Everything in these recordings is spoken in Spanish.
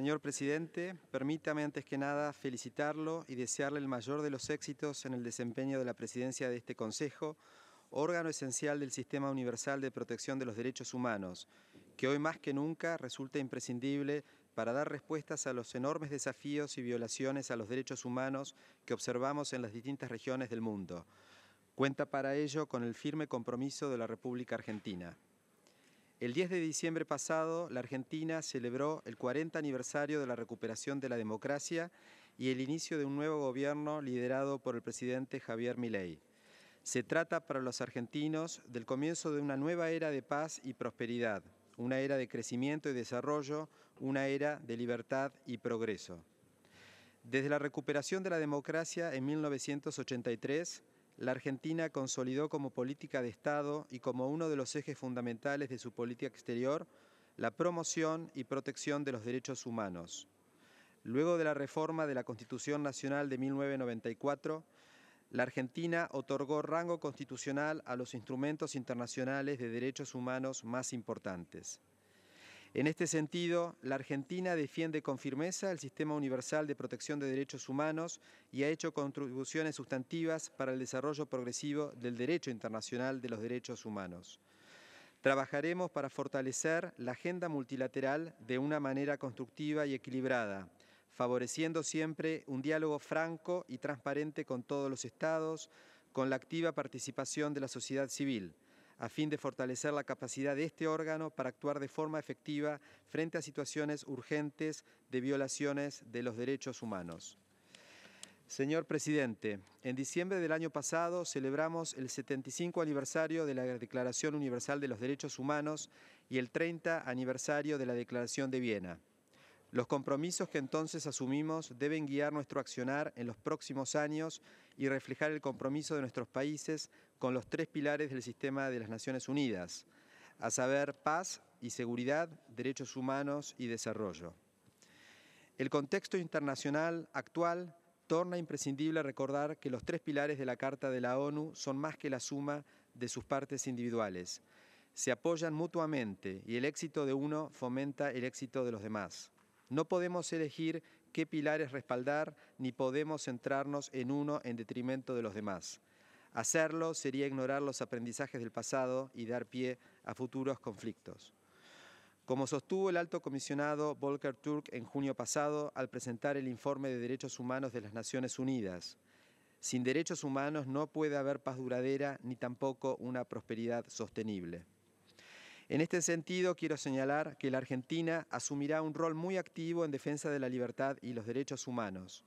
Señor presidente, permítame antes que nada felicitarlo y desearle el mayor de los éxitos en el desempeño de la presidencia de este Consejo, órgano esencial del Sistema Universal de Protección de los Derechos Humanos, que hoy más que nunca resulta imprescindible para dar respuestas a los enormes desafíos y violaciones a los derechos humanos que observamos en las distintas regiones del mundo. Cuenta para ello con el firme compromiso de la República Argentina. El 10 de diciembre pasado, la Argentina celebró el 40 aniversario de la recuperación de la democracia y el inicio de un nuevo gobierno liderado por el presidente Javier Milei. Se trata para los argentinos del comienzo de una nueva era de paz y prosperidad, una era de crecimiento y desarrollo, una era de libertad y progreso. Desde la recuperación de la democracia en 1983, la Argentina consolidó como política de Estado y como uno de los ejes fundamentales de su política exterior la promoción y protección de los derechos humanos. Luego de la reforma de la Constitución Nacional de 1994, la Argentina otorgó rango constitucional a los instrumentos internacionales de derechos humanos más importantes. En este sentido, la Argentina defiende con firmeza el sistema universal de protección de derechos humanos y ha hecho contribuciones sustantivas para el desarrollo progresivo del derecho internacional de los derechos humanos. Trabajaremos para fortalecer la agenda multilateral de una manera constructiva y equilibrada, favoreciendo siempre un diálogo franco y transparente con todos los estados, con la activa participación de la sociedad civil, a fin de fortalecer la capacidad de este órgano para actuar de forma efectiva frente a situaciones urgentes de violaciones de los derechos humanos. Señor Presidente, en diciembre del año pasado celebramos el 75 aniversario de la Declaración Universal de los Derechos Humanos y el 30 aniversario de la Declaración de Viena. Los compromisos que entonces asumimos deben guiar nuestro accionar en los próximos años y reflejar el compromiso de nuestros países con los tres pilares del sistema de las Naciones Unidas, a saber, paz y seguridad, derechos humanos y desarrollo. El contexto internacional actual torna imprescindible recordar que los tres pilares de la Carta de la ONU son más que la suma de sus partes individuales. Se apoyan mutuamente y el éxito de uno fomenta el éxito de los demás. No podemos elegir qué pilares respaldar ni podemos centrarnos en uno en detrimento de los demás. Hacerlo sería ignorar los aprendizajes del pasado y dar pie a futuros conflictos. Como sostuvo el alto comisionado Volker Turk en junio pasado al presentar el informe de Derechos Humanos de las Naciones Unidas, sin derechos humanos no puede haber paz duradera ni tampoco una prosperidad sostenible. En este sentido, quiero señalar que la Argentina asumirá un rol muy activo en defensa de la libertad y los derechos humanos.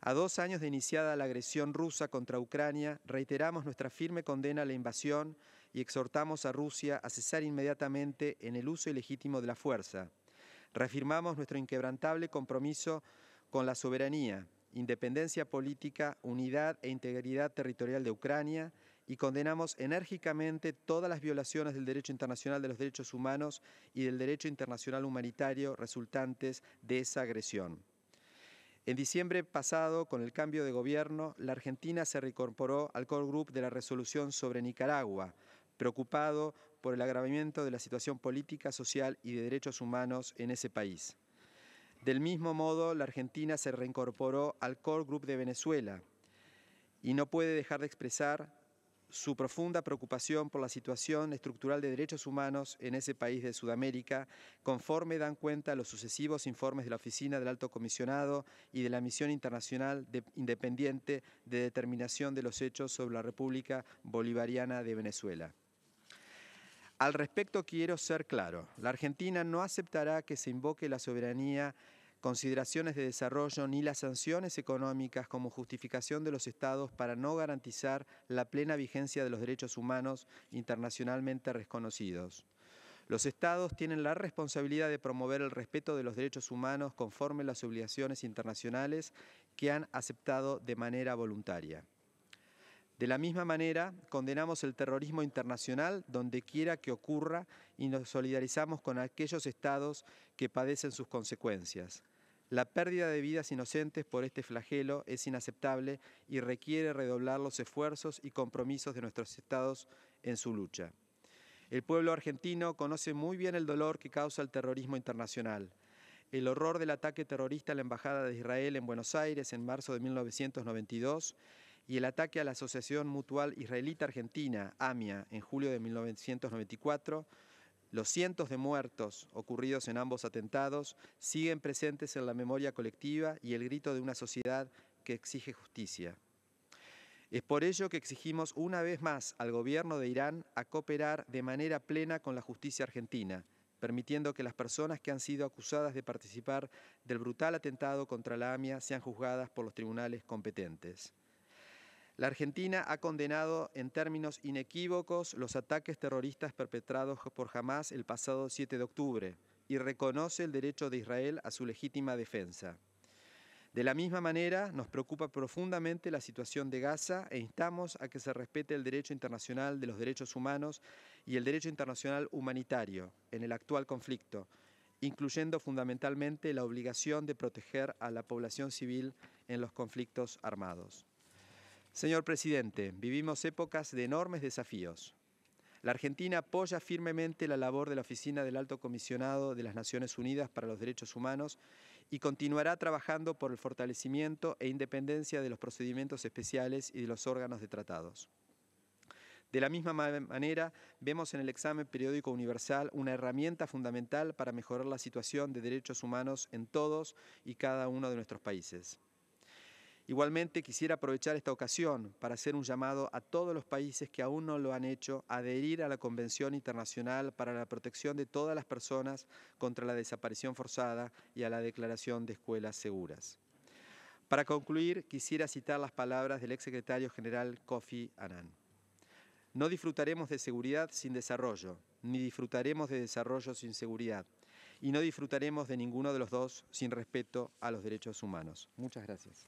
A dos años de iniciada la agresión rusa contra Ucrania, reiteramos nuestra firme condena a la invasión y exhortamos a Rusia a cesar inmediatamente en el uso ilegítimo de la fuerza. Reafirmamos nuestro inquebrantable compromiso con la soberanía, independencia política, unidad e integridad territorial de Ucrania, y condenamos enérgicamente todas las violaciones del derecho internacional de los derechos humanos y del derecho internacional humanitario resultantes de esa agresión. En diciembre pasado, con el cambio de gobierno, la Argentina se reincorporó al core group de la resolución sobre Nicaragua, preocupado por el agravamiento de la situación política, social y de derechos humanos en ese país. Del mismo modo, la Argentina se reincorporó al core group de Venezuela y no puede dejar de expresar su profunda preocupación por la situación estructural de derechos humanos en ese país de Sudamérica, conforme dan cuenta los sucesivos informes de la Oficina del Alto Comisionado y de la Misión Internacional Independiente de Determinación de los Hechos sobre la República Bolivariana de Venezuela. Al respecto quiero ser claro, la Argentina no aceptará que se invoque la soberanía consideraciones de desarrollo ni las sanciones económicas como justificación de los Estados para no garantizar la plena vigencia de los derechos humanos internacionalmente reconocidos. Los Estados tienen la responsabilidad de promover el respeto de los derechos humanos conforme las obligaciones internacionales que han aceptado de manera voluntaria. De la misma manera, condenamos el terrorismo internacional donde quiera que ocurra y nos solidarizamos con aquellos estados que padecen sus consecuencias. La pérdida de vidas inocentes por este flagelo es inaceptable y requiere redoblar los esfuerzos y compromisos de nuestros estados en su lucha. El pueblo argentino conoce muy bien el dolor que causa el terrorismo internacional. El horror del ataque terrorista a la Embajada de Israel en Buenos Aires en marzo de 1992 y el ataque a la Asociación Mutual Israelita Argentina, AMIA, en julio de 1994 los cientos de muertos ocurridos en ambos atentados siguen presentes en la memoria colectiva y el grito de una sociedad que exige justicia. Es por ello que exigimos una vez más al gobierno de Irán a cooperar de manera plena con la justicia argentina, permitiendo que las personas que han sido acusadas de participar del brutal atentado contra la AMIA sean juzgadas por los tribunales competentes. La Argentina ha condenado en términos inequívocos los ataques terroristas perpetrados por Hamas el pasado 7 de octubre y reconoce el derecho de Israel a su legítima defensa. De la misma manera, nos preocupa profundamente la situación de Gaza e instamos a que se respete el derecho internacional de los derechos humanos y el derecho internacional humanitario en el actual conflicto, incluyendo fundamentalmente la obligación de proteger a la población civil en los conflictos armados. Señor presidente, vivimos épocas de enormes desafíos. La Argentina apoya firmemente la labor de la Oficina del Alto Comisionado de las Naciones Unidas para los Derechos Humanos y continuará trabajando por el fortalecimiento e independencia de los procedimientos especiales y de los órganos de tratados. De la misma manera, vemos en el examen periódico universal una herramienta fundamental para mejorar la situación de derechos humanos en todos y cada uno de nuestros países. Igualmente quisiera aprovechar esta ocasión para hacer un llamado a todos los países que aún no lo han hecho a adherir a la Convención Internacional para la Protección de todas las personas contra la desaparición forzada y a la Declaración de Escuelas Seguras. Para concluir, quisiera citar las palabras del exsecretario general Kofi Annan. No disfrutaremos de seguridad sin desarrollo, ni disfrutaremos de desarrollo sin seguridad, y no disfrutaremos de ninguno de los dos sin respeto a los derechos humanos. Muchas gracias.